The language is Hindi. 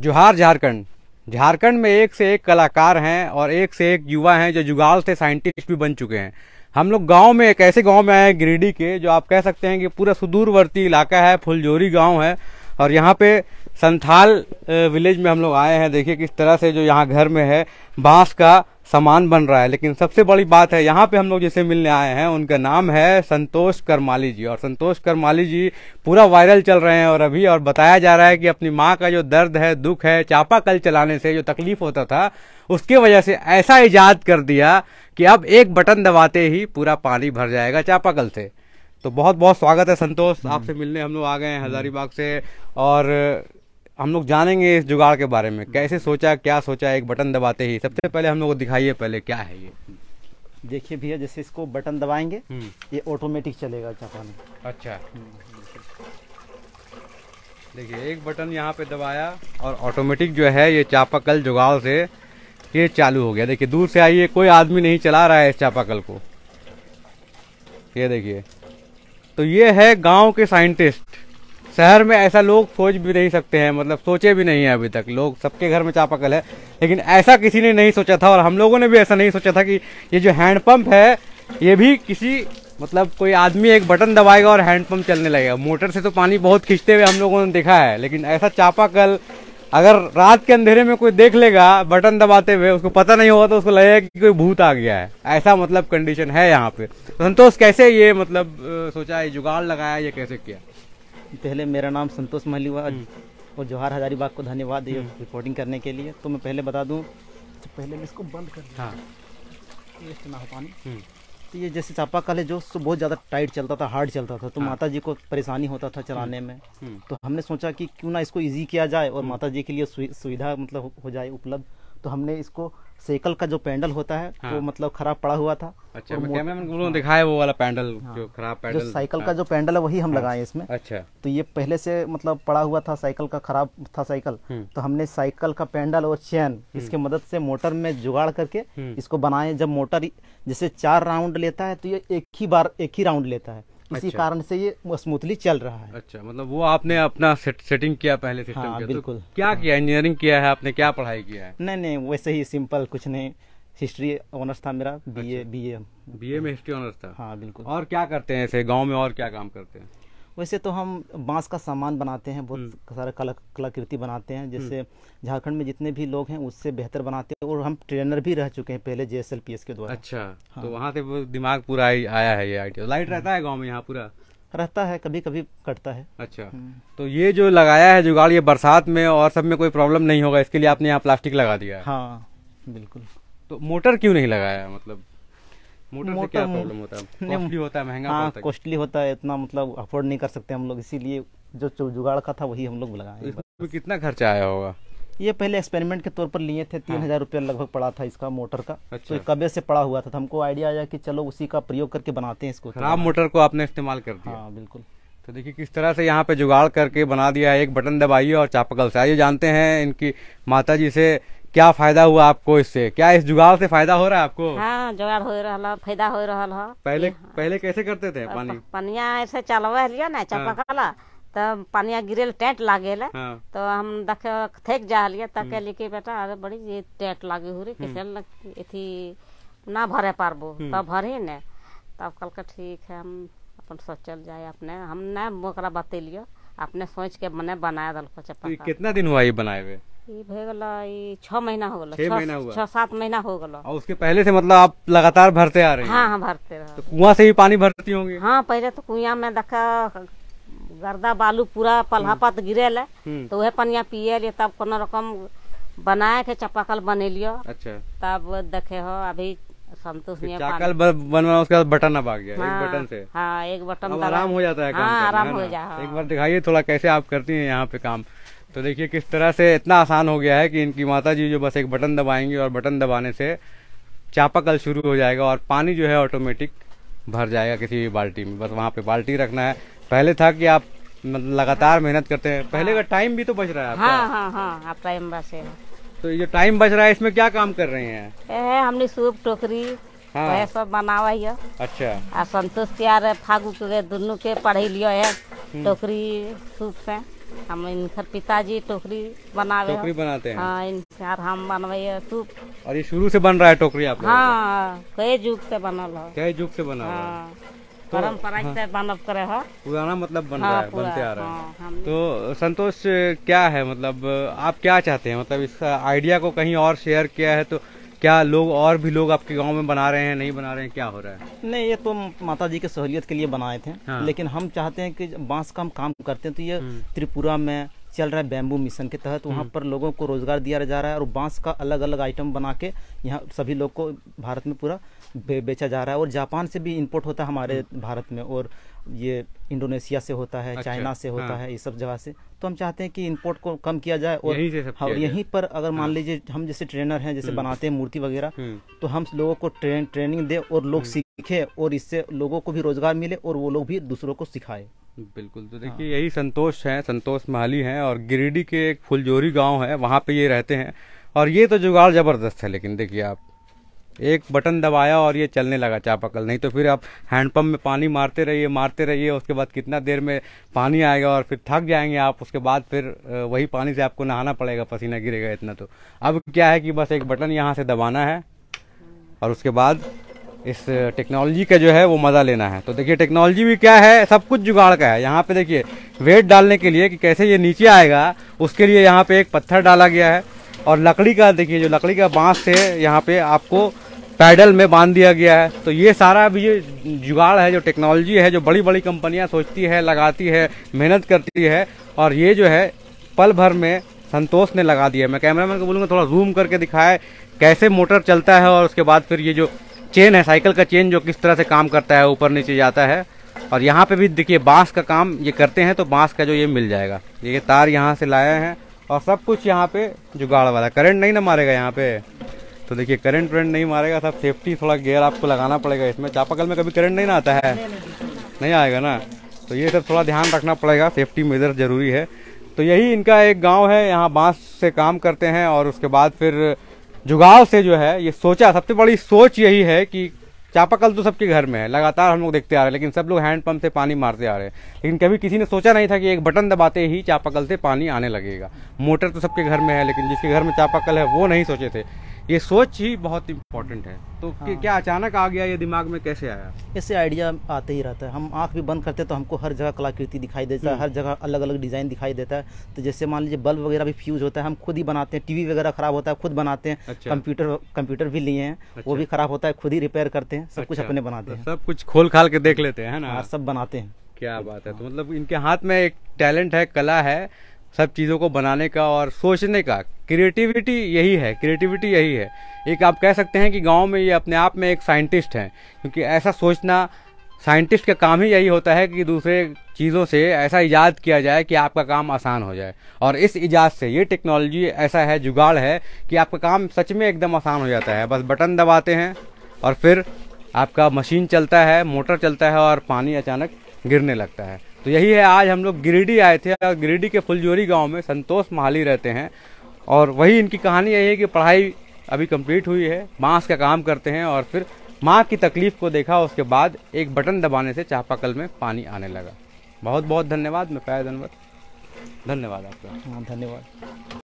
जोहार झारखंड झारखंड में एक से एक कलाकार हैं और एक से एक युवा हैं जो जुगाल से साइंटिस्ट भी बन चुके हैं हम लोग गांव में एक ऐसे गांव में आए हैं गिरिडीह के जो आप कह सकते हैं कि पूरा सुदूरवर्ती इलाका है फुलजोरी गांव है और यहाँ पे संथाल विलेज में हम लोग आए हैं देखिए किस तरह से जो यहाँ घर में है बांस का सामान बन रहा है लेकिन सबसे बड़ी बात है यहाँ पे हम लोग जैसे मिलने आए हैं उनका नाम है संतोष करमाली जी और संतोष करमाली जी पूरा वायरल चल रहे हैं और अभी और बताया जा रहा है कि अपनी माँ का जो दर्द है दुख है चापाकल चलाने से जो तकलीफ होता था उसके वजह से ऐसा इजाद कर दिया कि अब एक बटन दबाते ही पूरा पानी भर जाएगा चापाकल से तो बहुत बहुत स्वागत है संतोष हम्म। आपसे मिलने हम लोग आ गए हैं हम्म। हजारीबाग से और हम लोग जानेंगे इस जुगाड़ के बारे में कैसे सोचा क्या सोचा एक बटन दबाते ही सबसे पहले हम लोग को दिखाइए पहले क्या है ये देखिए भैया जैसे इसको बटन दबाएंगे हम्म। ये ऑटोमेटिक चलेगा चापा में अच्छा देखिए एक बटन यहाँ पे दबाया और ऑटोमेटिक जो है ये चापाकल जुगाड़ से ये चालू हो गया देखिए दूर से आइए कोई आदमी नहीं चला रहा है इस चापाकल को ये देखिए तो ये है गांव के साइंटिस्ट शहर में ऐसा लोग सोच भी नहीं सकते हैं मतलब सोचे भी नहीं है अभी तक लोग सबके घर में चापाकल है लेकिन ऐसा किसी ने नहीं सोचा था और हम लोगों ने भी ऐसा नहीं सोचा था कि ये जो हैंडपम्प है ये भी किसी मतलब कोई आदमी एक बटन दबाएगा और हैंडपम्प चलने लगेगा मोटर से तो पानी बहुत खींचते हुए हम लोगों ने देखा है लेकिन ऐसा चापाकल अगर रात के अंधेरे में कोई देख लेगा बटन दबाते हुए उसको पता नहीं होगा तो उसको लगेगा कि कोई भूत आ गया है ऐसा मतलब कंडीशन है यहाँ पे संतोष कैसे ये मतलब सोचा है जुगाड़ लगाया ये कैसे किया पहले मेरा नाम संतोष हुआ हम्म। और जोहार हजारीबाग को धन्यवाद ये रिपोर्टिंग हम्म। करने के लिए तो मैं पहले बता दूँ पहले मैं इसको बंद कर हाँ ना हो पानी हम्म। तो ये जैसे चापाकल है जो बहुत ज़्यादा टाइट चलता था हार्ड चलता था तो हाँ। माता जी को परेशानी होता था चलाने हम्म। में हम्म। तो हमने सोचा कि क्यों ना इसको ईजी किया जाए और हम्म। माता जी के लिए सुविधा मतलब हो जाए उपलब्ध तो हमने इसको साइकिल का जो पैंडल होता है हाँ। वो मतलब खराब पड़ा हुआ था अच्छा दिखाया वो वाला पैंडल हाँ। जो खराब पैंडल जो साइकिल का हाँ। जो पैंडल है वही हम हाँ। लगाए इसमें अच्छा तो ये पहले से मतलब पड़ा हुआ था साइकिल का खराब था साइकिल हम्म। तो हमने साइकिल का पैंडल और चैन हम्म। इसके मदद से मोटर में जुगाड़ करके हम्म। इसको बनाए जब मोटर जैसे चार राउंड लेता है तो ये एक ही बार एक ही राउंड लेता है इसी अच्छा। कारण से ये स्मूथली चल रहा है अच्छा मतलब वो आपने अपना सेट, सेटिंग किया पहले सिस्टम हाँ, तो बिल्कुल तो क्या हाँ। किया इंजीनियरिंग किया है आपने क्या पढ़ाई किया है नहीं नहीं वैसे ही सिंपल कुछ नहीं हिस्ट्री ऑनर्स था मेरा B A B A B A में हिस्ट्री ऑनर्स था हाँ बिल्कुल और क्या करते हैं ऐसे गाँव में और क्या काम करते हैं वैसे तो हम बांस का सामान बनाते हैं बहुत हम्म। सारा कला कलाकृति बनाते हैं जैसे हम्म। झारखंड में जितने भी लोग हैं उससे बेहतर बनाते हैं और हम ट्रेनर भी रह चुके हैं पहले जे के द्वारा अच्छा तो हाँ। तो वहाँ से दिमाग पूरा आया है ये आइडिया लाइट रहता है गाँव में यहाँ पूरा रहता है कभी कभी कटता है अच्छा हम्म। तो ये जो लगाया है जुगाड़ ये बरसात में और सब में कोई प्रॉब्लम नहीं होगा इसके लिए आपने यहाँ प्लास्टिक लगा दिया हाँ बिल्कुल तो मोटर क्यों नहीं लगाया मतलब मोटर, मोटर से क्या प्रॉब्लम होता है कॉस्टली होता है महंगा कॉस्टली हाँ, होता है इतना मतलब अफोर्ड नहीं कर सकते हम लोग इसीलिए जो जुगाड़ का था वही हम लोग लगाए कितना खर्चा आया होगा ये पहले एक्सपेरिमेंट के तौर पर लिए थे तीन हाँ। हजार रुपया लगभग पड़ा था इसका मोटर का अच्छा। तो कबे से पड़ा हुआ था तो हमको आइडिया आया कि चलो उसी का प्रयोग करके बनाते हैं इसको खराब मोटर को आपने इस्तेमाल कर दिया हाँ बिल्कुल तो देखिए किस तरह से यहाँ पे जुगाड़ करके बना दिया है एक बटन दबाइए और चापकल से आइए जानते हैं इनकी माता जी से क्या फायदा हुआ आपको इससे क्या इस जुगाड़ से फायदा हो रहा है आपको हाँ जुगाड़ हो रहा है फायदा हो रहा है पहले हाँ। पहले कैसे करते थे पानी पनिया ऐसे चलवा लिया ना चपक हाँ। तब पानिया गिरे टेंट लागे ला, हाँ। तो हम देख थेक जा लिया तब हम्म। कह लिखे बेटा अरे बड़ी ये टेंट लागे हो रही हम्म। कैसे अथी ना भरे पारबो हम्म। तब ही ना तब कल का ठीक है हम अपन सोचल जाए अपने हम ना बतेलियो अपने सोच के मने बनाया दल को तो कितना दिन हुआ ये बनाए हुए छह महीना हो गया छह महीना हुआ छह सात महीना हो गया और उसके पहले से मतलब आप लगातार भरते आ रहे हैं हाँ हाँ भरते रहे तो कुआं से भी पानी भरती होंगी हाँ पहले तो कुआ में देखा गर्दा बालू पूरा पल्हापत पत हम्म। गिरे हम्म। तो वह पनिया पियल तब को रकम बनाए के चपाकल बनेलियो अच्छा तब देखे हो अभी संतोष नहीं चाकल बनवा उसके बाद बटन अब आ गया हाँ, एक बटन से हाँ एक बटन आराम हो जाता है काम हाँ, आराम हो जाए एक बार दिखाइए थोड़ा कैसे आप करती हैं यहाँ पे काम तो देखिए किस तरह से इतना आसान हो गया है कि इनकी माता जी जो बस एक बटन दबाएंगी और बटन दबाने से चापाकल शुरू हो जाएगा और पानी जो है ऑटोमेटिक भर जाएगा किसी भी बाल्टी में बस वहाँ पे बाल्टी रखना है पहले था कि आप मतलब लगातार मेहनत करते हैं पहले का टाइम भी तो बच रहा है आपका हाँ हाँ हाँ आप टाइम बचे तो ये जो टाइम बच रहा है इसमें क्या काम कर रहे हैं है, हमने सूप टोकरी हाँ। तो सब बनावा है अच्छा संतुष्ट यार फागू के दोनों के पढ़े लिया है हम्म। टोकरी सूप से हम इनकर पिताजी टोकरी बनावे टोकरी बनाते हैं हाँ इनकार हम बनवे सूप और ये शुरू से बन रहा है टोकरी आप हाँ कई जुग से बनल हो कई जुग से बना हाँ, तो, परंपरा हाँ, से बनव करे हो पुराना मतलब बन हाँ, रहा है बनते आ रहा है हाँ, तो संतोष क्या है मतलब आप क्या चाहते हैं मतलब इस आइडिया को कहीं और शेयर किया है तो क्या लोग और भी लोग आपके गांव में बना रहे हैं नहीं बना रहे हैं क्या हो रहा है नहीं ये तो माता जी के सहूलियत के लिए बनाए थे हाँ। लेकिन हम चाहते हैं कि बांस का हम काम करते हैं तो ये हम्म। त्रिपुरा में चल रहा है बैम्बू मिशन के तहत वहाँ हम्म। पर लोगों को रोजगार दिया जा रहा है और बांस का अलग अलग आइटम बना के यहाँ सभी लोग को भारत में पूरा बे, बेचा जा रहा है और जापान से भी इम्पोर्ट होता है हमारे हम्म। भारत में और ये इंडोनेशिया से होता है अच्छा, चाइना से होता हाँ। है ये सब जगह से तो हम चाहते हैं कि इम्पोर्ट को कम किया जाए और यहीं, हाँ, यहीं पर अगर मान हाँ। लीजिए हम जैसे ट्रेनर हैं जैसे हम्म। बनाते हैं मूर्ति वगैरह हम्म। तो हम लोगों को ट्रेन ट्रेनिंग दे और लोग हम्म। सीखे और इससे लोगों को भी रोजगार मिले और वो लोग भी दूसरों को सिखाए बिल्कुल तो देखिए हाँ। यही संतोष है संतोष महाली है और गिरिडीह के एक फुलजोरी गाँव है वहाँ पे ये रहते हैं और ये तो जुगाड़ जबरदस्त है लेकिन देखिए आप एक बटन दबाया और ये चलने लगा चापाकल नहीं तो फिर आप हैंडपम्प में पानी मारते रहिए मारते रहिए उसके बाद कितना देर में पानी आएगा और फिर थक जाएंगे आप उसके बाद फिर वही पानी से आपको नहाना पड़ेगा पसीना गिरेगा इतना तो अब क्या है कि बस एक बटन यहाँ से दबाना है और उसके बाद इस टेक्नोलॉजी का जो है वो मज़ा लेना है तो देखिए टेक्नोलॉजी भी क्या है सब कुछ जुगाड़ का है यहाँ पे देखिए वेट डालने के लिए कि कैसे ये नीचे आएगा उसके लिए यहाँ पे एक पत्थर डाला गया है और लकड़ी का देखिए जो लकड़ी का बांस से यहाँ पे आपको पैडल में बांध दिया गया है तो ये सारा भी ये जुगाड़ है जो टेक्नोलॉजी है जो बड़ी बड़ी कंपनियां सोचती है लगाती है मेहनत करती है और ये जो है पल भर में संतोष ने लगा दिया मैं कैमरामैन को बोलूँगा थोड़ा जूम करके दिखाए कैसे मोटर चलता है और उसके बाद फिर ये जो चेन है साइकिल का चेन जो किस तरह से काम करता है ऊपर नीचे जाता है और यहाँ पर भी देखिए बाँस का काम ये करते हैं तो बाँस का जो ये मिल जाएगा ये तार यहाँ से लाए हैं और सब कुछ यहाँ पर जुगाड़ वाला करेंट नहीं ना मारेगा यहाँ पर तो देखिए करंट वरेंट नहीं मारेगा सब सेफ्टी थोड़ा गेयर आपको लगाना पड़ेगा इसमें चापाकल में कभी करंट नहीं आता है नहीं आएगा ना तो ये सब थोड़ा ध्यान रखना पड़ेगा सेफ्टी मेजर जरूरी है तो यही इनका एक गाँव है यहाँ बाँस से काम करते हैं और उसके बाद फिर जुगाव से जो है ये सोचा सबसे बड़ी सोच यही है कि चापाकल तो सबके घर में है लगातार हम लोग देखते आ रहे हैं लेकिन सब लोग हैंडपम्प से पानी मारते आ रहे हैं लेकिन कभी किसी ने सोचा नहीं था कि एक बटन दबाते ही चापाकल से पानी आने लगेगा मोटर तो सबके घर में है लेकिन जिसके घर में चापाकल है वो नहीं सोचे थे ये सोच ही बहुत इम्पोर्टेंट है तो हाँ। क्या अचानक आ गया ये दिमाग में कैसे आया ऐसे आइडिया आते ही रहता है हम आँख भी बंद करते हैं तो हमको हर जगह कलाकृति दिखाई देता है हम्म। हर जगह अलग अलग डिज़ाइन दिखाई देता है तो जैसे मान लीजिए बल्ब वगैरह भी फ्यूज होता है हम खुद ही बनाते हैं टीवी वगैरह खराब होता है खुद बनाते हैं कंप्यूटर अच्छा। कंप्यूटर भी लिए हैं वो अच्छा। भी खराब होता है खुद ही रिपेयर करते हैं हैं सब अच्छा, कुछ अपने बनाते तो हैं सब कुछ खोल खाल के देख लेते हैं ना हाँ, सब बनाते हैं क्या बात है तो मतलब इनके हाथ में एक टैलेंट है कला है सब चीज़ों को बनाने का और सोचने का क्रिएटिविटी यही है क्रिएटिविटी यही है एक आप कह सकते हैं कि गांव में ये अपने आप में एक साइंटिस्ट हैं क्योंकि ऐसा सोचना साइंटिस्ट का काम ही यही होता है कि दूसरे चीज़ों से ऐसा इजाद किया जाए कि आपका काम आसान हो जाए और इस इजाद से ये टेक्नोलॉजी ऐसा है जुगाड़ है कि आपका काम सच में एकदम आसान हो जाता है बस बटन दबाते हैं और फिर आपका मशीन चलता है मोटर चलता है और पानी अचानक गिरने लगता है तो यही है आज हम लोग गिरिडीह आए थे और गिरिडीह के फुलजोरी गांव में संतोष महाली रहते हैं और वही इनकी कहानी यही है कि पढ़ाई अभी कंप्लीट हुई है बांस का काम करते हैं और फिर माँ की तकलीफ को देखा उसके बाद एक बटन दबाने से चापाकल में पानी आने लगा बहुत बहुत धन्यवाद मैं पैर धन्यवाद धन्यवाद आपका हाँ धन्यवाद